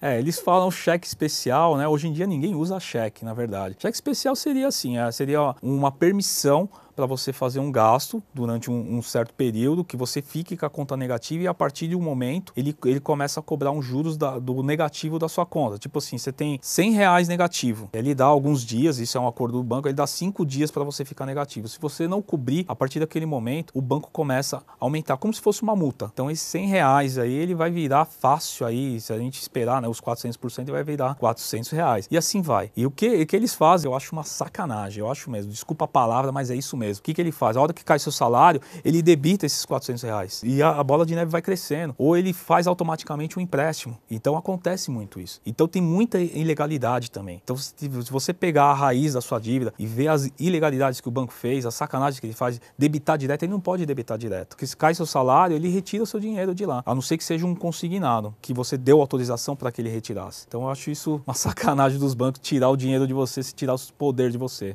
É, eles falam cheque especial, né? Hoje em dia ninguém usa cheque, na verdade. Cheque especial seria assim, é, seria uma permissão para você fazer um gasto durante um, um, certo período, que você fique com a conta negativa e a partir de um momento ele, ele começa a cobrar uns juros da, do negativo da sua conta. Tipo assim, você tem 100 reais negativo, ele dá alguns dias, isso é um acordo do banco, ele dá cinco dias para você ficar negativo. Se você não cobrir, a partir daquele momento, o banco começa a aumentar, como se fosse uma multa. Então esses 100 reais aí, ele vai virar fácil aí, se a gente esperar né, os 400%, ele vai virar 400 reais. E assim vai. E o que, o que eles fazem, eu acho uma sacanagem, eu acho mesmo, desculpa a palavra, mas é isso mesmo mesmo. O que, que ele faz? A hora que cai seu salário, ele debita esses 400 reais. E a, a bola de neve vai crescendo. Ou ele faz automaticamente um empréstimo. Então acontece muito isso. Então tem muita ilegalidade também. Então se você pegar a raiz da sua dívida e ver as ilegalidades que o banco fez, a sacanagem que ele faz, debitar direto, ele não pode debitar direto. Porque se cai seu salário, ele retira o seu dinheiro de lá. A não ser que seja um consignado, que você deu autorização para que ele retirasse. Então eu acho isso uma sacanagem dos bancos tirar o dinheiro de você, se tirar o poder de você.